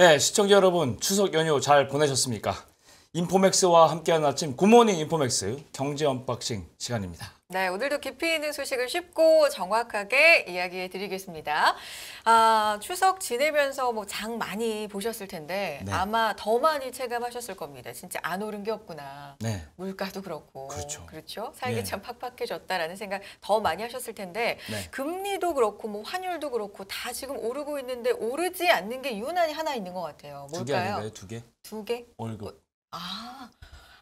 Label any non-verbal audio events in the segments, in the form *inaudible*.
네, 시청자 여러분 추석 연휴 잘 보내셨습니까? 인포맥스와 함께하는 아침 굿모닝 인포맥스 경제 언박싱 시간입니다. 네, 오늘도 깊이 있는 소식을 쉽고 정확하게 이야기해 드리겠습니다. 아, 추석 지내면서 뭐 장 많이 보셨을 텐데 네. 아마 더 많이 체감하셨을 겁니다. 진짜 안 오른 게 없구나. 네. 물가도 그렇고. 그렇죠. 그렇죠? 살기 네. 참 팍팍해졌다라는 생각 더 많이 하셨을 텐데 네. 금리도 그렇고 뭐 환율도 그렇고 다 지금 오르고 있는데 오르지 않는 게 유난히 하나 있는 것 같아요. 뭘까요? 두개 아닌가요? 두 개? 두 개? 월급. 어, 아.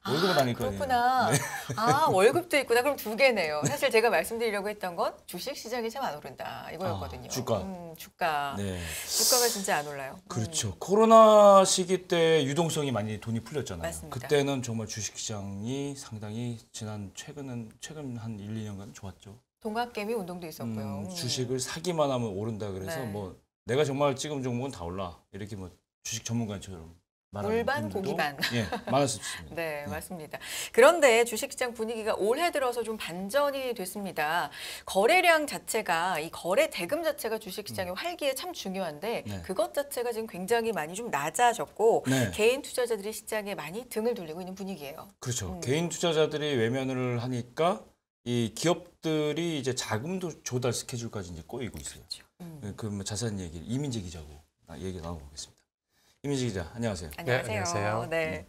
월급을 안니거든요 그렇구나. 네. 아 월급도 있구나. 그럼 두 개네요. 사실 제가 말씀드리려고 했던 건 주식 시장이 참 안 오른다 이거였거든요. 아, 주가. 음, 주가. 네. 주가가 진짜 안 올라요. 음. 그렇죠. 음. 코로나 시기 때 유동성이 많이 돈이 풀렸잖아요. 맞습니다. 그때는 정말 주식 시장이 상당히 지난 최근은 최근 한 1, 2년간 좋았죠. 동학개미 운동도 있었고요. 음, 음, 주식을 사기만 하면 오른다 그래서 네. 뭐 내가 정말 찍은 종목은 다 올라 이렇게 뭐 주식 전문가처럼 물반 고기 반. 예, 많으습니다 *laughs* 네, 네, 맞습니다. 그런데 주식시장 분위기가 올해 들어서 좀 반전이 됐습니다. 거래량 자체가 이 거래 대금 자체가 주식시장의 음. 활기에 참 중요한데 네. 그것 자체가 지금 굉장히 많이 좀 낮아졌고 네. 개인 투자자들이 시장에 많이 등을 돌리고 있는 분위기예요. 그렇죠. 음. 개인 투자자들이 외면을 하니까 이 기업들이 이제 자금도 조달 스케줄까지 이제 꼬이고 있어요. 그렇죠. 음. 네, 그 뭐 자산 얘기 를 이민재 기자고 아, 얘기 나눠보겠습니다. 이민지 기자, 안녕하세요. 네, 안녕하세요. 네, 안녕하세요. 네.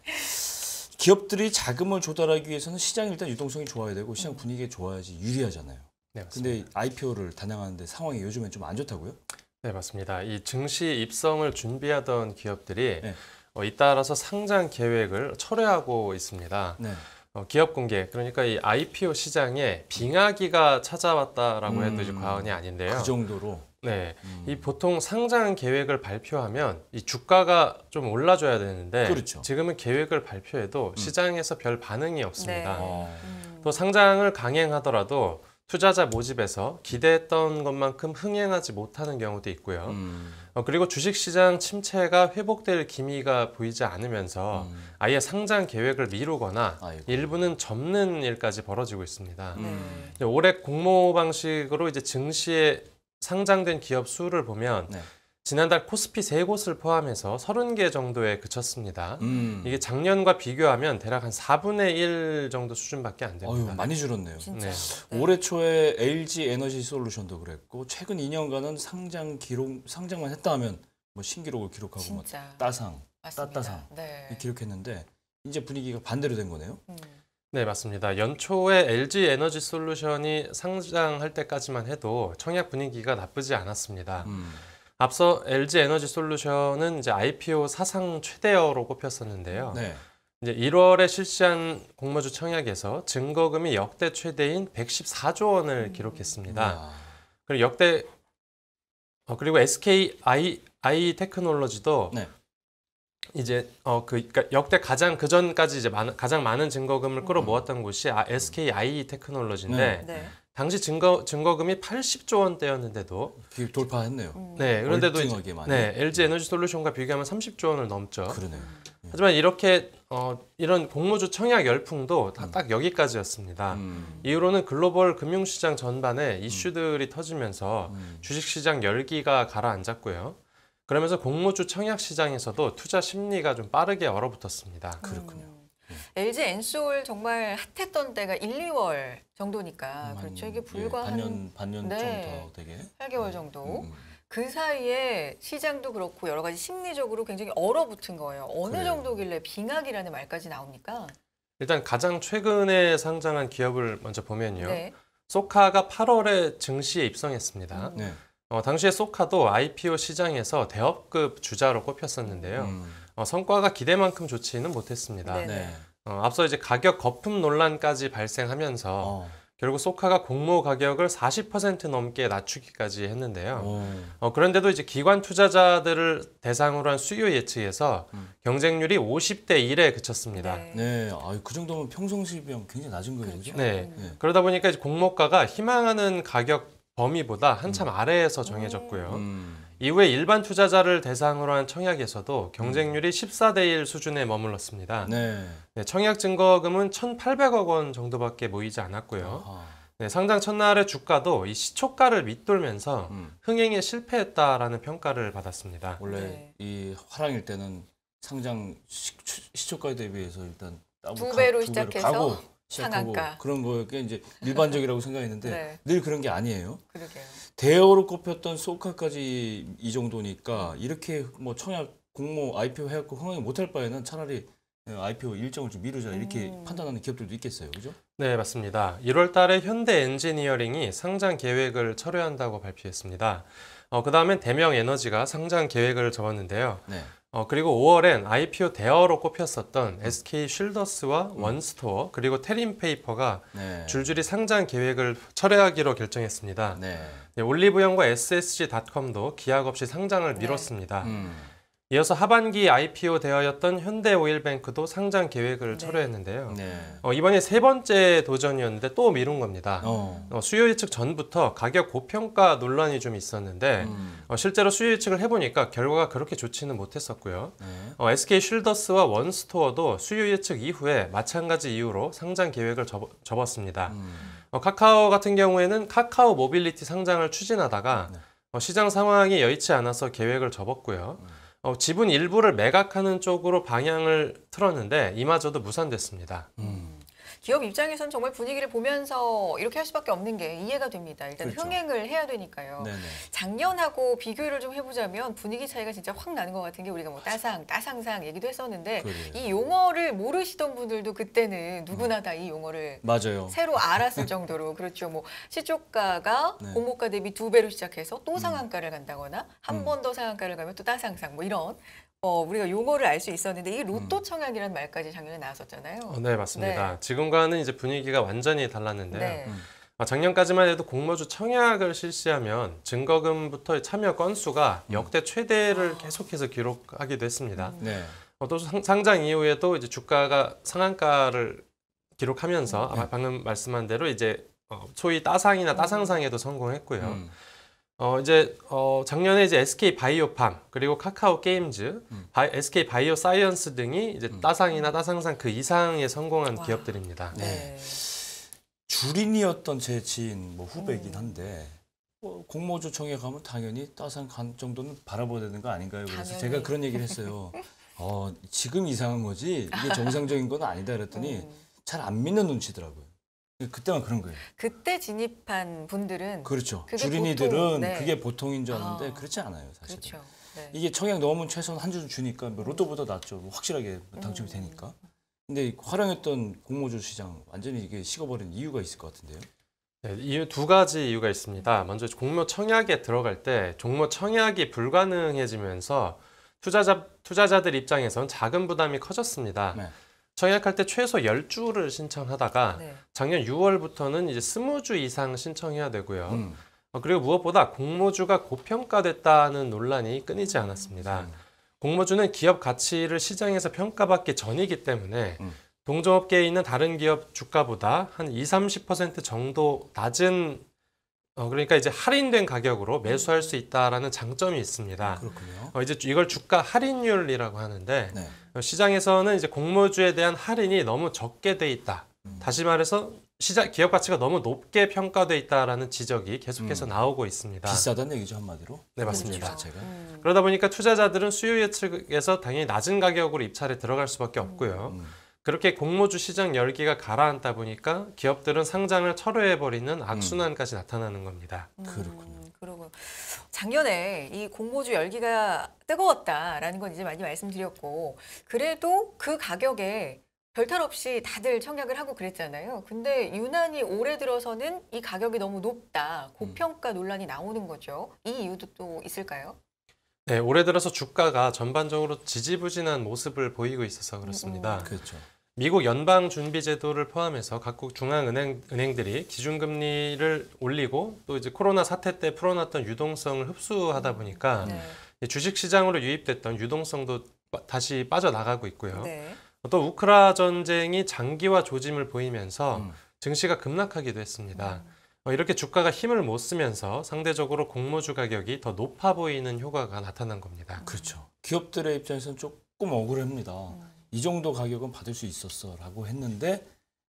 기업들이 자금을 조달하기 위해서는 시장 일단 유동성이 좋아야 되고 시장 음. 분위기가 좋아야지 유리하잖아요. 네, 맞습니다. 근데 IPO를 단행하는데 상황이 요즘엔 좀안 좋다고요? 네, 맞습니다. 이 증시 입성을 준비하던 기업들이 네. 어, 잇따라서 상장 계획을 철회하고 있습니다. 네. 어, 기업 공개, 그러니까 이 IPO 시장에 빙하기가 찾아왔다라고 음. 해도 과언이 아닌데요. 그 정도로? 네, 음. 이 보통 상장 계획을 발표하면 이 주가가 좀 올라줘야 되는데 그렇죠. 지금은 계획을 발표해도 음. 시장에서 별 반응이 없습니다. 네. 어. 음. 또 상장을 강행하더라도 투자자 모집에서 기대했던 것만큼 흥행하지 못하는 경우도 있고요. 음. 어, 그리고 주식시장 침체가 회복될 기미가 보이지 않으면서 음. 아예 상장 계획을 미루거나 아이고. 일부는 접는 일까지 벌어지고 있습니다. 음. 올해 공모 방식으로 이제 증시에 상장된 기업 수를 보면 네. 지난달 코스피 세 곳을 포함해서 30개 정도에 그쳤습니다. 음. 이게 작년과 비교하면 대략 한 4분의 1 정도 수준밖에 안 됩니다. 어휴, 많이 줄었네요. 네. 네. 올해 초에 LG 에너지 솔루션도 그랬고 최근 2년간은 상장 기록 상장만 했다 하면 뭐 신기록을 기록하고 뭐 따상, 맞습니다. 따따상 네. 기록했는데 이제 분위기가 반대로 된 거네요. 음. 네, 맞습니다. 연초에 LG 에너지 솔루션이 상장할 때까지만 해도 청약 분위기가 나쁘지 않았습니다. 음. 앞서 LG 에너지 솔루션은 이제 IPO 사상 최대어로 꼽혔었는데요. 네. 이제 1월에 실시한 공모주 청약에서 증거금이 역대 최대인 114조 원을 기록했습니다. 음. 그리고 역대 어, 그리고 SK I, 아이 테크놀로지도 네. 이제 어그 그러니까 역대 가장 그 전까지 이제 많, 가장 많은 증거금을 끌어모았던 음. 곳이 아, SKI 테크놀로지인데 네. 네. 당시 증거 증거금이 80조 원대였는데도 돌파했네요. 음. 네, 그런데도 이제, 네, LG 에너지 솔루션과 비교하면 30조 원을 넘죠. 그러네요. 음. 하지만 이렇게 어, 이런 공모주 청약 열풍도 음. 딱 여기까지였습니다. 이후로는 글로벌 금융시장 전반에 이슈들이 터지면서 주식시장 열기가 가라앉았고요. 그러면서 공모주 청약 시장에서도 투자 심리가 좀 빠르게 얼어붙었습니다. 그렇군요. 음. LG 엔솔 정말 핫했던 때가 1, 2월 정도니까 음, 그렇죠. 이게 예, 불과 예, 반년, 한 반년 네, 좀더 되게 8개월 정도. 음, 음. 그 사이에 시장도 그렇고 여러 가지 심리적으로 굉장히 얼어붙은 거예요. 어느 그래요. 정도길래 빙하기라는 말까지 나옵니까? 일단 가장 최근에 상장한 기업을 먼저 보면요. 네. 소카가 8월에 증시에 입성했습니다. 음. 네. 어, 당시에 소카도 IPO 시장에서 대업급 주자로 꼽혔었는데요. 음. 어, 성과가 기대만큼 좋지는 못했습니다. 네 어, 앞서 이제 가격 거품 논란까지 발생하면서 어. 결국 소카가 공모 가격을 40% 넘게 낮추기까지 했는데요. 어, 그런데도 이제 기관 투자자들을 대상으로 한 수요 예측에서 음. 경쟁률이 50대 1에 그쳤습니다. 네, 네. 아유, 그 정도면 평상시 비하면 굉장히 낮은 거예 그렇죠? 네. 음. 네. 그러다 보니까 이제 공모가가 희망하는 가격 범위보다 한참 음. 아래에서 정해졌고요. 음. 이후에 일반 투자자를 대상으로 한 청약에서도 경쟁률이 14대 음. 1 수준에 머물렀습니다. 네. 네, 청약 증거금은 1,800억 원 정도밖에 모이지 않았고요. 네, 상장 첫날의 주가도 이 시초가를 밑돌면서 음. 흥행에 실패했다라는 평가를 받았습니다. 원래 네. 이 화랑일 때는 상장 시, 초가 대비해서 일단 두 배로 시작해서 상한가. 그런 거게 이제 일반적이라고 생각했는데 네. 늘 그런 게 아니에요. 그러게요. 대어로 꼽혔던 소카까지 이 정도니까 이렇게 뭐 청약 공모 IPO 해갖고 흥행이 못할 바에는 차라리 IPO 일정을 좀 미루자 이렇게 음. 판단하는 기업들도 있겠어요, 그죠? 네, 맞습니다. 1월달에 현대 엔지니어링이 상장 계획을 철회한다고 발표했습니다. 어, 그 다음엔 대명 에너지가 상장 계획을 접었는데요. 네. 어, 그리고 5월엔 IPO 대어로 꼽혔었던 SK 쉴더스와 음. 원스토어 그리고 테린페이퍼가 네. 줄줄이 상장 계획을 철회하기로 결정했습니다. 네. 네, 올리브영과 SSG닷컴도 기약 없이 상장을 네. 미뤘습니다. 음. 이어서 하반기 IPO 대화였던 현대오일뱅크도 상장 계획을 네. 철회했는데요. 네. 어, 이번이 세 번째 도전이었는데 또 미룬 겁니다. 어. 어, 수요 예측 전부터 가격 고평가 논란이 좀 있었는데 음. 어, 실제로 수요 예측을 해보니까 결과가 그렇게 좋지는 못했었고요. 네. SK 어, 쉴더스와 원스토어도 수요 예측 이후에 마찬가지 이유로 상장 계획을 접, 접었습니다. 음. 어, 카카오 같은 경우에는 카카오 모빌리티 상장을 추진하다가 네. 시장 상황이 여의치 않아서 계획을 접었고요. 음. 어, 지분 일부를 매각하는 쪽으로 방향을 틀었는데 이마저도 무산됐습니다. 음. 기업 입장에서는 정말 분위기를 보면서 이렇게 할 수밖에 없는 게 이해가 됩니다. 일단 그렇죠. 흥행을 해야 되니까요. 네네. 작년하고 비교를 좀 해보자면 분위기 차이가 진짜 확 나는 것 같은 게 우리가 뭐 따상, 따상상 얘기도 했었는데 그래요. 이 용어를 모르시던 분들도 그때는 누구나 다 이 용어를 맞아요. 새로 알았을 정도로 *laughs* 그렇죠. 뭐 시초가가 네. 공모가 대비 두 배로 시작해서 또 음. 상한가를 간다거나 한 번더 음. 상한가를 가면 또 따상상 뭐 이런 어, 우리가 용어를 알 수 있었는데 이 로또 음. 청약이라는 말까지 작년에 나왔었잖아요. 어, 네, 맞습니다. 네. 지금과는 이제 분위기가 완전히 달랐는데요. 네. 음. 아, 작년까지만 해도 공모주 청약을 실시하면 증거금부터 참여 건수가 음. 역대 최대를 아. 계속해서 기록하기도 했습니다. 네. 어, 또 상장 이후에도 이제 주가가 상한가를 기록하면서 네. 방금 말씀한 대로 이제 어, 소위 따상이나 따상상에도 성공했고요. 음. 어 이제 어 작년에 이제 SK 바이오팜 그리고 카카오 게임즈, 음. 바이, SK 바이오 사이언스 등이 이제 음. 따상이나 따상상 그이상의 성공한 와. 기업들입니다. 네. 네. 주린이었던 제 지인 뭐 후배긴 음. 한데 어, 뭐 공모조청에 가면 당연히 따상 간 정도는 바라봐야 되는 거 아닌가요? 그래서 당연히. 제가 그런 얘기를 했어요. 어 지금 이상한 거지 이게 *laughs* 정상적인 건 아니다 그랬더니 음. 잘안 믿는 눈치더라고요. 그때만 그런 거예요. 그때 진입한 분들은 그렇죠. 주린이들은 보통, 네. 그게 보통인 줄알았는데 아, 그렇지 않아요, 사실은. 그렇죠. 네. 이게 청약 넣으면 최소한 한 주 주니까 뭐 로또보다 낫죠. 뭐 확실하게 당첨이 음. 되니까. 근데 활용했던 공모주 시장 완전히 이게 식어버린 이유가 있을 것 같은데요. 네, 이유 두 가지 이유가 있습니다. 먼저 공모 청약에 들어갈 때 종모 청약이 불가능해지면서 투자자 투자자들 입장에선 자금 부담이 커졌습니다. 네. 청약할 때 최소 10주를 신청하다가 네. 작년 6월부터는 이제 20주 이상 신청해야 되고요. 음. 어, 그리고 무엇보다 공모주가 고평가됐다는 논란이 끊이지 않았습니다. 음. 공모주는 기업 가치를 시장에서 평가받기 전이기 때문에 음. 동종업계에 있는 다른 기업 주가보다 한 20, 30% 정도 낮은 어, 그러니까 이제 할인된 가격으로 음. 매수할 수 있다라는 장점이 있습니다. 그렇군요. 어, 이제 이걸 주가 할인율이라고 하는데 네. 시장에서는 이제 공모주에 대한 할인이 너무 적게 돼 있다. 음. 다시 말해서 시장 기업 가치가 너무 높게 평가돼 있다라는 지적이 계속해서 음. 나오고 있습니다. 비싸다는 얘기죠 한마디로. 네 그렇죠. 맞습니다. 그렇 음. 그러다 보니까 투자자들은 수요 예측에서 당연히 낮은 가격으로 입찰에 들어갈 수밖에 없고요. 음. 음. 그렇게 공모주 시장 열기가 가라앉다 보니까 기업들은 상장을 철회해버리는 음. 악순환까지 나타나는 겁니다. 그렇군요. 그러고 작년에 이 공모주 열기가 뜨거웠다라는 건 이제 많이 말씀드렸고 그래도 그 가격에 별탈 없이 다들 청약을 하고 그랬잖아요. 근데 유난히 올해 들어서는 이 가격이 너무 높다, 고평가 논란이 나오는 거죠. 이 이유도 또 있을까요? 네, 올해 들어서 주가가 전반적으로 지지부진한 모습을 보이고 있어서 그렇습니다. 음. 그렇죠. 미국 연방준비제도를 포함해서 각국 중앙은행들이 기준금리를 올리고 또 이제 코로나 사태 때 풀어놨던 유동성을 흡수하다 보니까 네. 주식시장으로 유입됐던 유동성도 다시 빠져나가고 있고요. 네. 또 우크라 전쟁이 장기화 조짐을 보이면서 음. 증시가 급락하기도 했습니다. 음. 어, 이렇게 주가가 힘을 못 쓰면서 상대적으로 공모주 가격이 더 높아 보이는 효과가 나타난 겁니다. 음. 그렇죠. 기업들의 입장에서는 조금 억울합니다. 음. 이 정도 가격은 받을 수 있었어라고 했는데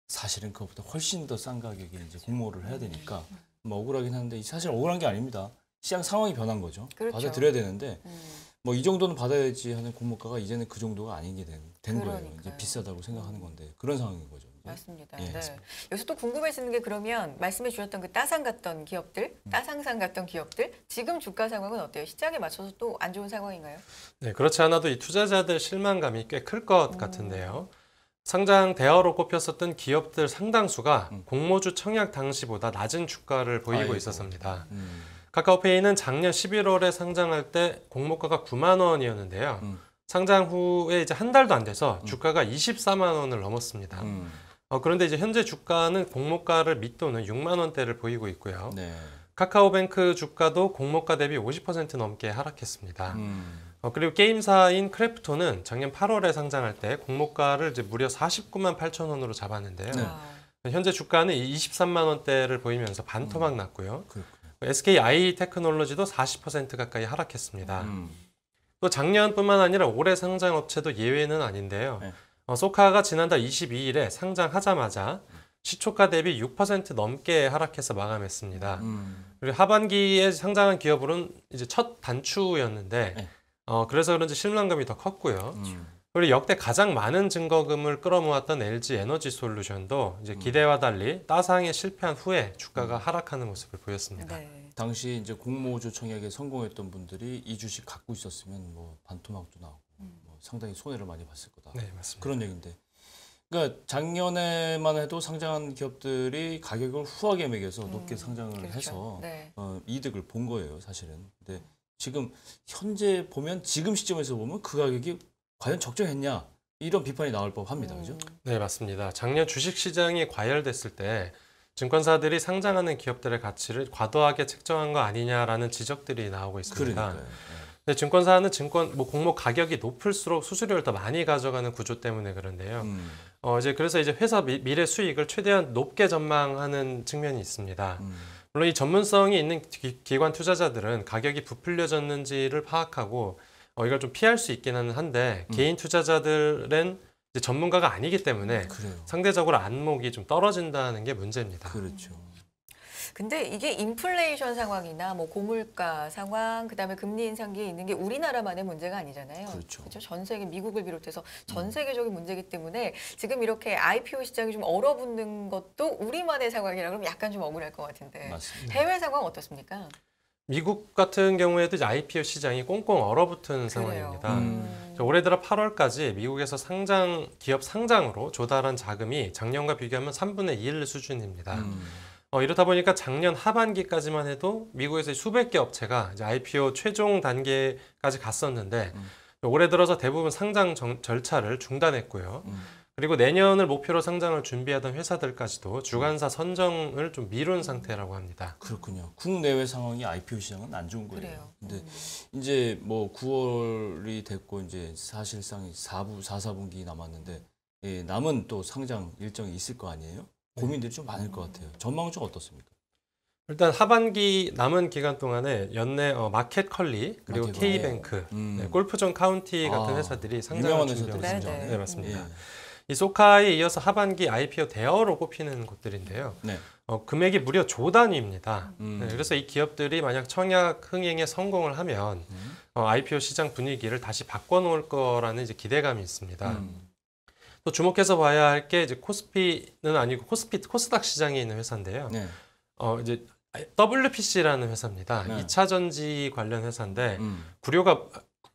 사실은 그것보다 훨씬 더 싼 가격에 이제 공모를 해야 되니까 뭐 억울하긴 한데 사실 억울한 게 아닙니다. 시장 상황이 변한 거죠. 그렇죠. 받아들여야 되는데 음. 뭐이 정도는 받아야지 하는 공모가가 이제는 그 정도가 아니게 된, 된 거예요. 이제 비싸다고 생각하는 건데 그런 상황인 거죠. 맞습니다. 예, 네. 여기서 또 궁금해지는 게 그러면 말씀해 주셨던 그 따상 갔던 기업들, 음. 따상상 갔던 기업들, 지금 주가 상황은 어때요? 시장에 맞춰서 또 안 좋은 상황인가요? 네, 그렇지 않아도 이 투자자들 실망감이 꽤 클것 음. 같은데요. 상장 대화로 꼽혔었던 기업들 상당수가 음. 공모주 청약 당시보다 낮은 주가를 보이고 아이고. 있었습니다. 음. 카카오페이는 작년 11월에 상장할 때 공모가가 9만 원이었는데요. 음. 상장 후에 이제 한 달도 안 돼서 음. 주가가 24만 원을 넘었습니다. 음. 어, 그런데 이제 현재 주가는 공모가를 밑도는 6만 원대를 보이고 있고요. 네. 카카오뱅크 주가도 공모가 대비 50% 넘게 하락했습니다. 음. 어, 그리고 게임사인 크래프톤는 작년 8월에 상장할 때 공모가를 이제 무려 49만 8천 원으로 잡았는데요. 네. 현재 주가는 23만 원대를 보이면서 반토막 음. 났고요. 그렇군요. SKI 테크놀로지도 40% 가까이 하락했습니다. 음. 또 작년뿐만 아니라 올해 상장 업체도 예외는 아닌데요. 네. 어, 소카가 지난달 22일에 상장하자마자 시초가 대비 6% 넘게 하락해서 마감했습니다. 음. 그리고 하반기에 상장한 기업으로는 이제 첫 단추였는데 네. 어, 그래서 그런지 실망감이 더 컸고요. 음. 그리고 역대 가장 많은 증거금을 끌어모았던 LG 에너지 솔루션도 이제 음. 기대와 달리 따상에 실패한 후에 주가가 음. 하락하는 모습을 보였습니다. 네. 당시 이제 공모 조청약에 성공했던 분들이 이 주식 갖고 있었으면 뭐 반토막도 나고 음. 뭐 상당히 손해를 많이 봤을 거다. 네, 맞습니다. 그런 얘기인데. 그러니까 작년에만 해도 상장한 기업들이 가격을 후하게 매겨서 높게 상장을 그렇죠. 해서 네. 어, 이득을 본 거예요, 사실은. 근데 지금 현재 보면 지금 시점에서 보면 그 가격이 과연 적절했냐 이런 비판이 나올 법합니다. 그죠? 음. 네, 맞습니다. 작년 주식 시장이 과열됐을 때 증권사들이 상장하는 기업들의 가치를 과도하게 책정한 거 아니냐라는 지적들이 나오고 있습니다. 그 증권사는 증권 뭐 공모 가격이 높을수록 수수료를 더 많이 가져가는 구조 때문에 그런데요. 음. 어 이제 그래서 이제 회사 미, 래 수익을 최대한 높게 전망하는 측면이 있습니다. 음. 물론 이 전문성이 있는 기, 기관 투자자들은 가격이 부풀려졌는지를 파악하고 어, 이걸 좀 피할 수 있기는 한데 음. 개인 투자자들은 이제 전문가가 아니기 때문에 음, 그래요. 상대적으로 안목이 좀 떨어진다는 게 문제입니다. 그렇죠. 근데 이게 인플레이션 상황이나 뭐 고물가 상황, 그다음에 금리 인상기에 있는 게 우리나라만의 문제가 아니잖아요. 그렇죠. 그렇죠? 전 세계 미국을 비롯해서 전 음. 세계적인 문제이기 때문에 지금 이렇게 IPO 시장이 좀 얼어붙는 것도 우리만의 상황이라 그러면 약간 좀 억울할 것 같은데 맞습니다. 해외 상황 어떻습니까? 미국 같은 경우에도 이제 IPO 시장이 꽁꽁 얼어붙은 상황입니다. 음. 올해 들어 8월까지 미국에서 상장 기업 상장으로 조달한 자금이 작년과 비교하면 3분의 1 수준입니다. 음. 어, 이렇다 보니까 작년 하반기까지만 해도 미국에서 수백 개 업체가 이제 IPO 최종 단계까지 갔었는데 음. 올해 들어서 대부분 상장 정, 절차를 중단했고요. 음. 그리고 내년을 목표로 상장을 준비하던 회사들까지도 주간사 선정을 좀 미룬 상태라고 합니다. 그렇군요. 국내외 상황이 IPO 시장은 안 좋은 거예요. 그래요. 근데 음. 이제 뭐 9월이 됐고 이제 사실상 4부 4, 4분기 남았는데 예, 남은 또 상장 일정이 있을 거 아니에요? 고민들이 좀 많을 것 같아요. 전망은 좀 어떻습니까? 일단 하반기 남은 기간 동안에 연내 어, 마켓컬리 그리고 마켓컬리. K뱅크, 네, 음. 네, 골프존 카운티 같은 아, 회사들이 상장을 준비하고 있습니다. 네, 맞습니다. 예. 이 소카에 이어서 하반기 IPO 대어로 꼽히는 곳들인데요. 네. 어, 금액이 무려 조 단위입니다. 음. 네, 그래서 이 기업들이 만약 청약 흥행에 성공을 하면 음. 어, IPO 시장 분위기를 다시 바꿔놓을 거라는 이제 기대감이 있습니다. 음. 또 주목해서 봐야 할 게 이제 코스피는 아니고 코스피 코스닥 시장에 있는 회사인데요. 네. 어, 이제 WPC라는 회사입니다. 네. 2차 전지 관련 회사인데 음. 구료가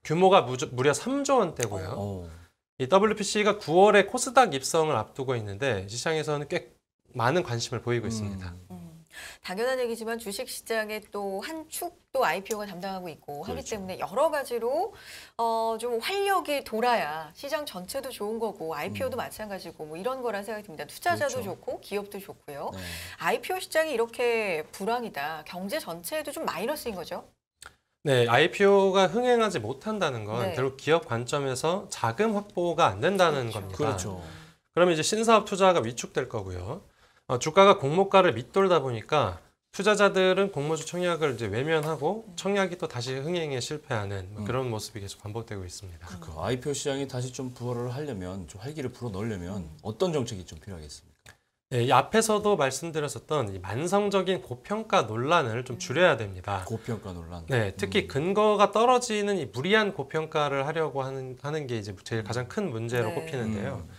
규모가 무조, 무려 3조 원대고요. 오. 어. 이 WPC가 9월에 코스닥 입성을 앞두고 있는데 시장에서는 꽤 많은 관심을 보이고 음. 있습니다. 음. 당연한 얘기지만 주식 시장에또 한 축도 IPO가 담당하고 있고 그렇죠. 하기 때문에 여러 가지로 어, 좀 활력이 돌아야 시장 전체도 좋은 거고 IPO도 음. 마찬가지고 뭐 이런 거란 생각이 듭니다. 투자자도 그렇죠. 좋고 기업도 좋고요. 네. IPO 시장이 이렇게 불황이다. 경제 전체에도 좀 마이너스인 거죠? 네, IPO가 흥행하지 못한다는 건 네. 결국 기업 관점에서 자금 확보가 안 된다는 그렇죠. 겁니다. 그렇죠. 그러면 이제 신사업 투자가 위축될 거고요. 어, 주가가 공모가를 밑돌다 보니까 투자자들은 공모주 청약을 이제 외면하고 청약이 또 다시 흥행에 실패하는 뭐 음. 그런 모습이 계속 반복되고 있습니다. 그 그러니까 IPO 시장이 다시 좀 부활을 하려면 좀 활기를 불어넣으려면 어떤 정책이 좀 필요하겠습니까? 예, 이 앞에서도 말씀드렸었던 만성적인 고평가 논란을 좀 줄여야 됩니다. 고평가 논란. 네, 특히 음. 근거가 떨어지는 이 무리한 고평가를 하려고 하는 하는 게 이제 제일 음. 가장 큰 문제로 네. 꼽히는데요. 음.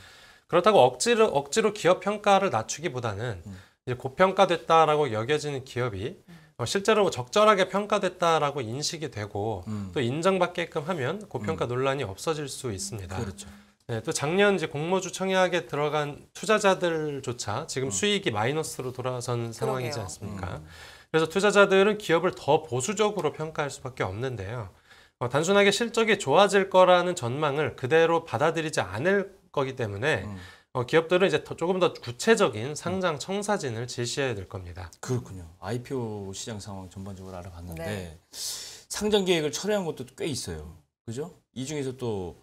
그렇다고 억지로 억지로 기업 평가를 낮추기보다는 음. 이제 고평가됐다라고 여겨지는 기업이 음. 어, 실제로 뭐 적절하게 평가됐다라고 인식이 되고 음. 또 인정받게끔 하면 고평가 논란이 없어질 수 있습니다. 그렇죠. 네, 또 작년 이제 공모주 청약에 들어간 투자자들조차 지금 음. 수익이 마이너스로 돌아선 상황이지 않습니까? 음. 그래서 투자자들은 기업을 더 보수적으로 평가할 수밖에 없는데요. 어, 단순하게 실적이 좋아질 거라는 전망을 그대로 받아들이지 않을 거기 때문에 음. 어, 기업들은 이제 더, 조금 더 구체적인 음. 상장 청사진을 제시해야 될 겁니다. 그렇군요. IPO 시장 상황 전반적으로 알아봤는데 네. 상장 계획을 철회한 것도 꽤 있어요. 그죠? 이 중에서 또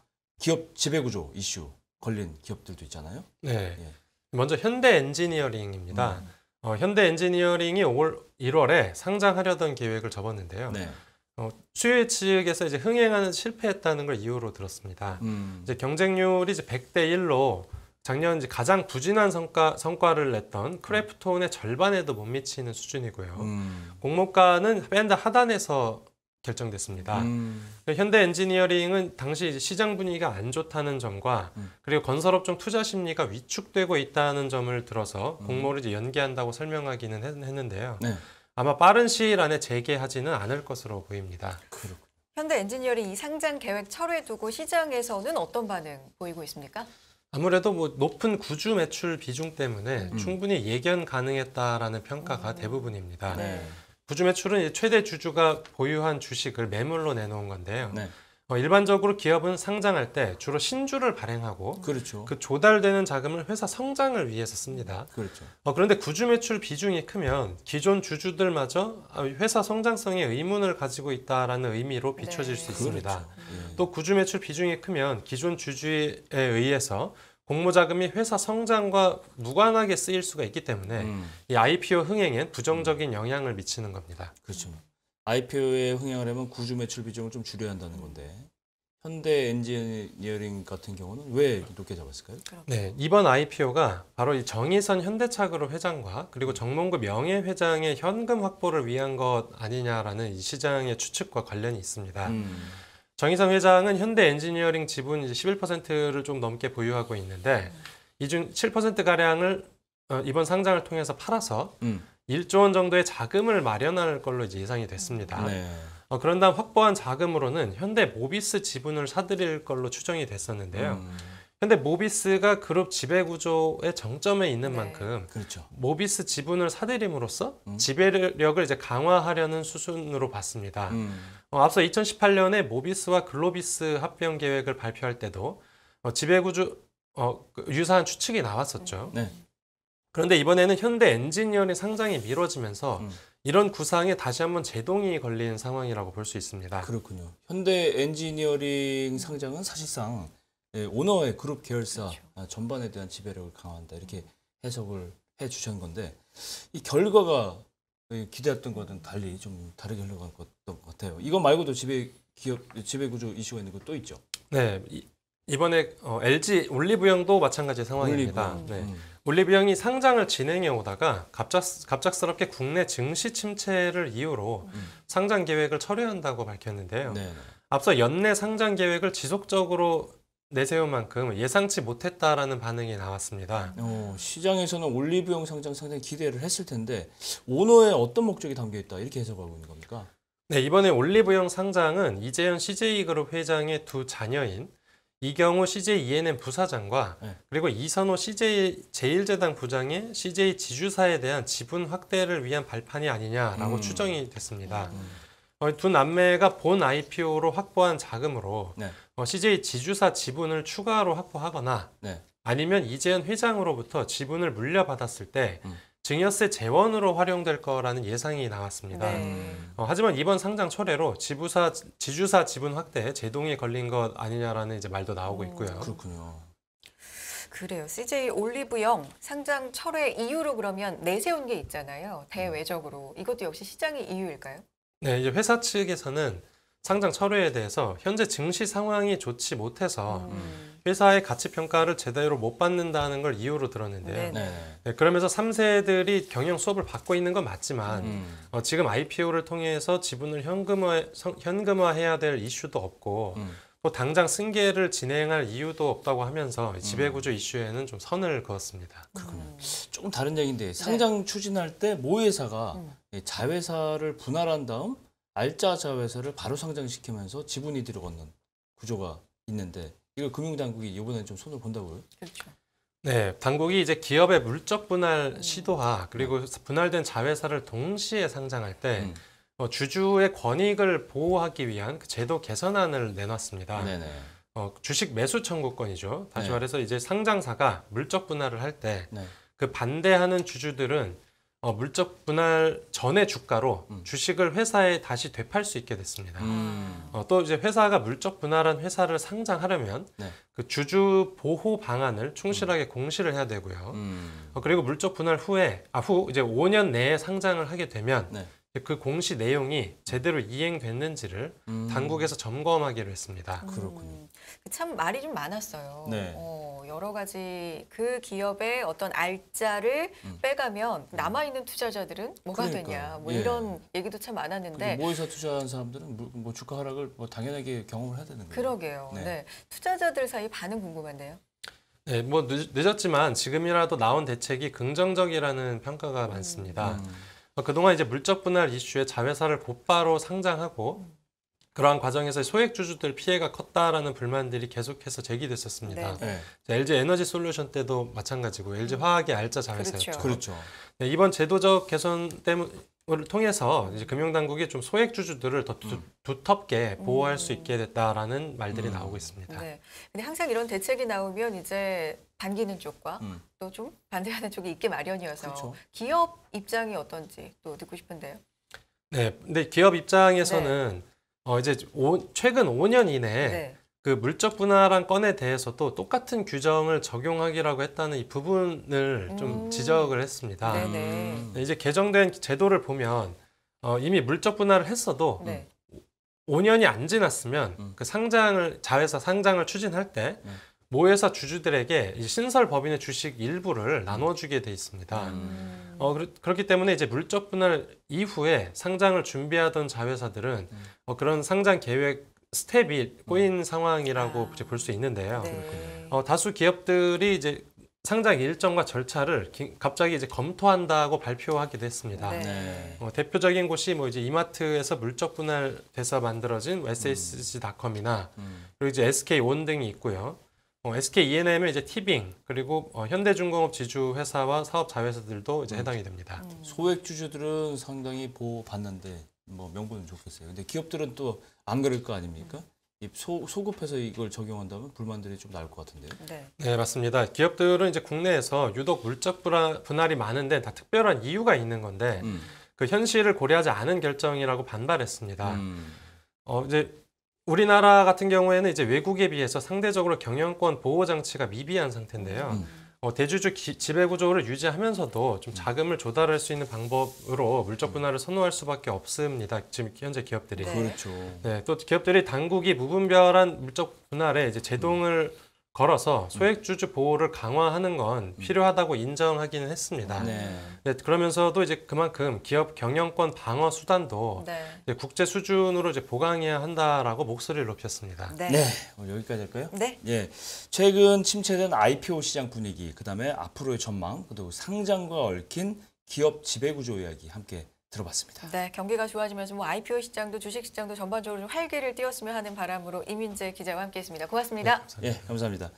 기업 지배구조 이슈 걸린 기업들도 있잖아요. 네. 예. 먼저 현대 엔지니어링입니다. 음. 어, 현대 엔지니어링이 5 1월에 상장하려던 계획을 접었는데요. 네. 어, 수요일 에서 이제 흥행하는 실패했다는 걸 이유로 들었습니다. 음. 이제 경쟁률이 이제 100대 1로 작년 이제 가장 부진한 성과, 성과를 냈던 크래프톤의 절반에도 못 미치는 수준이고요. 음. 공모가는 밴드 하단에서 결정됐습니다. 음. 그러니까 현대 엔지니어링은 당시 시장 분위기가 안 좋다는 점과 음. 그리고 건설업 종 투자 심리가 위축되고 있다는 점을 들어서 음. 공모를 연기한다고 설명하기는 했는데요. 네. 아마 빠른 시일 안에 재개하지는 않을 것으로 보입니다. 그렇군요. 현대 엔지니어링 이 상장 계획 철회 두고 시장에서는 어떤 반응 보이고 있습니까? 아무래도 뭐 높은 구주 매출 비중 때문에 음. 충분히 예견 가능했다라는 평가가 음. 대부분입니다. 네. 구주 매출은 최대 주주가 보유한 주식을 매물로 내놓은 건데요. 네. 어, 일반적으로 기업은 상장할 때 주로 신주를 발행하고 그렇죠. 그 조달되는 자금을 회사 성장을 위해서 씁니다. 그렇죠. 어, 그런데 구주 매출 비중이 크면 기존 주주들마저 아, 회사 성장성에 의문을 가지고 있다라는 의미로 비춰질 네. 수 있습니다. 그렇죠. 네. 또 구주 매출 비중이 크면 기존 주주에 의해서 공모 자금이 회사 성장과 무관하게 쓰일 수가 있기 때문에 음. 이 IPO 흥행엔 부정적인 영향을 미치는 겁니다. 그렇죠. IPO에 흥행을 하면 구주 매출 비중을 좀 줄여야 한다는 건데 현대 엔지니어링 같은 경우는 왜 높게 잡았을까요? 그렇죠. 네, 이번 IPO가 바로 이 정의선 현대차그룹 회장과 그리고 정몽구 명예 회장의 현금 확보를 위한 것 아니냐라는 이 시장의 추측과 관련이 있습니다. 음. 정희성 회장은 현대 엔지니어링 지분 11%를 좀 넘게 보유하고 있는데 이 중 7%가량을 어, 이번 상장을 통해서 팔아서 음. 1조 원 정도의 자금을 마련할 걸로 이제 예상이 됐습니다. 네. 어, 그런 다음 확보한 자금으로는 현대 모비스 지분을 사들일 걸로 추정이 됐었는데요. 음. 근데 모비스가 그룹 지배 구조의 정점에 있는 네. 만큼 그렇죠. 모비스 지분을 사들임으로써 음. 지배력을 이제 강화하려는 수순으로 봤습니다. 음. 어, 앞서 2018년에 모비스와 글로비스 합병 계획을 발표할 때도 어, 지배 구조 어, 그 유사한 추측이 나왔었죠. 네. 네. 그런데 이번에는 현대 엔지니어링 상장이 미뤄지면서 음. 이런 구상에 다시 한번 제동이 걸린 상황이라고 볼 수 있습니다. 그렇군요. 현대 엔지니어링 상장은 사실상 예, 오너의 그룹 계열사 그렇죠. 아, 전반에 대한 지배력을 강화한다 이렇게 해석을 해 주신 건데 이 결과가 기대했던 것과는 달리 좀 다르게 흘러간 것 같아요. 이거 말고도 지배 기업 지배 구조 이슈가 있는 것도 있죠. 네. 이, 번에 어, LG 올리브영도 마찬가지 상황입니다. 올리브영. 네. 음. 올리브영이 상장을 진행해 오다가 갑작, 갑작스럽게 국내 증시 침체를 이유로 음. 상장 계획을 철회한다고 밝혔는데요. 네. 네. 앞서 연내 상장 계획을 지속적으로 내세운 만큼 예상치 못했다라는 반응이 나왔습니다. 어, 시장에서는 올리브영 상장 상당히 기대를 했을 텐데 오너의 어떤 목적이 담겨 있다 이렇게 해석하고 있는 겁니까? 네, 이번에 올리브영 상장은 이재현 CJ그룹 회장의 두 자녀인 이경호 CJ e m 부사장과 네. 그리고 이선호 CJ 제일제당 부장의 CJ 지주사에 대한 지분 확대를 위한 발판이 아니냐라고 음. 추정이 됐습니다. 음. 어, 두 남매가 본 IPO로 확보한 자금으로 네. 어, CJ 지주사 지분을 추가로 확보하거나 네. 아니면 이재현 회장으로부터 지분을 물려받았을 때 음. 증여세 재원으로 활용될 거라는 예상이 나왔습니다. 네. 음. 어, 하지만 이번 상장 철회로 지부사, 지주사 지분 확대 제동이 걸린 것 아니냐라는 이제 말도 나오고 음. 있고요. 음, 그렇군요. 그래요. CJ 올리브영 상장 철회 이유로 그러면 내세운 게 있잖아요. 대외적으로. 이것도 역시 시장의 이유일까요? 네, 이제 회사 측에서는 상장 철회에 대해서 현재 증시 상황이 좋지 못해서 음. 회사의 가치 평가를 제대로 못 받는다는 걸 이유로 들었는데요. 네, 네. 네 그러면서 3세들이 경영 수업을 받고 있는 건 맞지만 음. 어, 지금 IPO를 통해서 지분을 현금화 현금화해야 될 이슈도 없고 음. 또 뭐 당장 승계를 진행할 이유도 없다고 하면서 지배구조 음. 이슈에는 좀 선을 그었습니다. 그렇군요. 음. 조금 다른 얘기인데 네. 상장 추진할 때모 회사가 음. 자회사를 분할한 다음 알짜 자회사를 바로 상장시키면서 지분이 들어가는 구조가 있는데 이걸 금융당국이 이번에 좀 손을 본다고요? 그렇죠. 네, 당국이 이제 기업의 물적 분할 시도와 그리고 네. 분할된 자회사를 동시에 상장할 때 음. 어, 주주의 권익을 보호하기 위한 그 제도 개선안을 내놨습니다. 네네. 어, 주식 매수 청구권이죠. 다시 네. 말해서 이제 상장사가 물적 분할을 할 때그 네. 그 반대하는 주주들은 어, 물적 분할 전의 주가로 음. 주식을 회사에 다시 되팔 수 있게 됐습니다. 음. 어, 또 이제 회사가 물적 분할한 회사를 상장하려면 네. 그 주주 보호 방안을 충실하게 음. 공시를 해야 되고요. 음. 어, 그리고 물적 분할 후에 아후 이제 5년 내에 상장을 하게 되면 네. 그 공시 내용이 제대로 이행됐는지를 음. 당국에서 점검하기로 했습니다. 음. 그렇군요. 그 참 말이 좀 많았어요. 네. 어, 여러 가지 그 기업의 어떤 알짜를 음. 빼가면 음. 남아 있는 투자자들은 뭐가 그러니까 되냐, 뭐 예. 이런 얘기도 참 많았는데 모의사 투자한 사람들은 뭐, 뭐 주가 하락을 뭐 당연하게 경험을 해야 되는 거예요. 그러게요. 네. 네. 투자자들 사이 반응 궁금한데요. 네, 뭐 늦, 었지만 지금이라도 나온 대책이 긍정적이라는 평가가 음. 많습니다. 음. 어, 그동안 이제 물적 분할 이슈에 자회사를 곧바로 상장하고 그러한 과정에서 소액 주주들 피해가 컸다라는 불만들이 계속해서 제기됐었습니다. 네. 네. LG 에너지 솔루션 때도 마찬가지고 LG 화학의 알짜 자회사였죠. 그렇죠. 그렇죠. 네, 이번 제도적 개선 때문 을 통해서 이제 금융당국이 좀 소액 주주들을 더 두, 음. 텁게 음. 보호할 수 있게 됐다라는 말들이 음. 나오고 있습니다. 네. 근데 항상 이런 대책이 나오면 이제 반기는 쪽과 음. 또좀 반대하는 쪽이 있게 마련이어서 그렇죠. 기업 입장이 어떤지 또 듣고 싶은데요. 네. 근데 기업 입장에서는 네. 어 이제 오, 최근 5년 이내 네. 그 물적 분할한 건에 대해서도 똑같은 규정을 적용하기라고 했다는 이 부분을 음. 좀 지적을 했습니다. 네네. 네, 이제 개정된 제도를 보면 어, 이미 물적 분할을 했어도 네. 5년이 안 지났으면 음. 그 상장을 자회사 상장을 추진할 때 음. 모회사 주주들에게 신설 법인의 주식 일부를 음. 나눠주게 돼 있습니다. 음. 어, 그렇, 기 때문에 이제 물적 분할 이후에 상장을 준비하던 자회사들은 음. 어, 그런 상장 계획 스텝이 음. 꼬인 상황이라고 아. 볼수 있는데요. 네. 어, 다수 기업들이 이제 상장 일정과 절차를 기, 갑자기 이제 검토한다고 발표하기도 했습니다. 네. 네. 어, 대표적인 곳이 뭐 이제 이마트에서 물적 분할돼서 만들어진 s s g c o 이나 음. 그리고 이제 SK 온 등이 있고요. 어, SK E&M의 이제 티빙 그리고 어, 현대중공업 지주회사와 사업 자회사들도 이제 음. 해당이 됩니다. 음. 소액 주주들은 상당히 보호받는데 뭐 명분은 좋겠어요. 근데 기업들은 또 안 그럴 거 아닙니까? 소, 소급해서 이걸 적용한다면 불만들이 좀 나올 것 같은데요. 네. 네, 맞습니다. 기업들은 이제 국내에서 유독 물적 분할이 많은데 다 특별한 이유가 있는 건데 음. 그 현실을 고려하지 않은 결정이라고 반발했습니다. 음. 어, 이제 우리나라 같은 경우에는 이제 외국에 비해서 상대적으로 경영권 보호 장치가 미비한 상태인데요. 음. 어, 대주주 기, 지배구조를 유지하면서도 좀 자금을 조달할 수 있는 방법으로 물적 분할을 선호할 수밖에 없습니다. 지금 현재 기업들이. 네. 그렇죠. 네, 또 기업들이 당국이 무분별한 물적 분할에 이제 제동을 음. 걸어서 음. 소액주주 보호를 강화하는 건 음. 필요하다고 인정하기는 했습니다. 네. 네. 그러면서도 이제 그만큼 기업 경영권 방어 수단도 네. 국제 수준으로 이제 보강해야 한다라고 목소리를 높였습니다. 네, 네. 오 여기까지 할까요? 네. 예, 최근 침체된 IPO 시장 분위기, 그다음에 앞으로의 전망, 그리고 상장과 얽힌 기업 지배구조 이야기 함께 들어봤습니다. 네, 경기가 좋아지면서 뭐 IPO 시장도 주식 시장도 전반적으로 좀 활기를 띄웠으면 하는 바람으로 이민재 기자와 함께했습니다. 고맙습니다. 네, 감사합니다. 예, 감사합니다.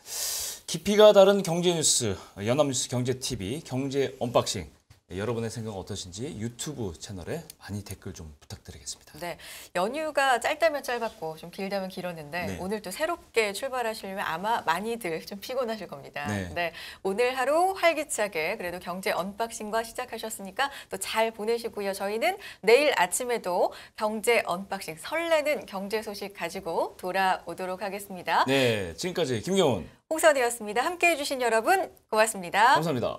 깊이가 다른 경제 뉴스 연합뉴스 경제 TV 경제 언박싱 네, 여러분의 생각 은 어떠신지 유튜브 채널에 많이 댓글 좀 부탁드리겠습니다. 네, 연휴가 짧다면 짧았고 좀 길다면 길었는데 네. 오늘 또 새롭게 출발하시려면 아마 많이들 좀 피곤하실 겁니다. 네. 네. 오늘 하루 활기차게 그래도 경제 언박싱과 시작하셨으니까 또 잘 보내시고요. 저희는 내일 아침에도 경제 언박싱 설레는 경제 소식 가지고 돌아오도록 하겠습니다. 네, 지금까지 김경훈 홍선이었습니다. 함께해 주신 여러분 고맙습니다. 감사합니다.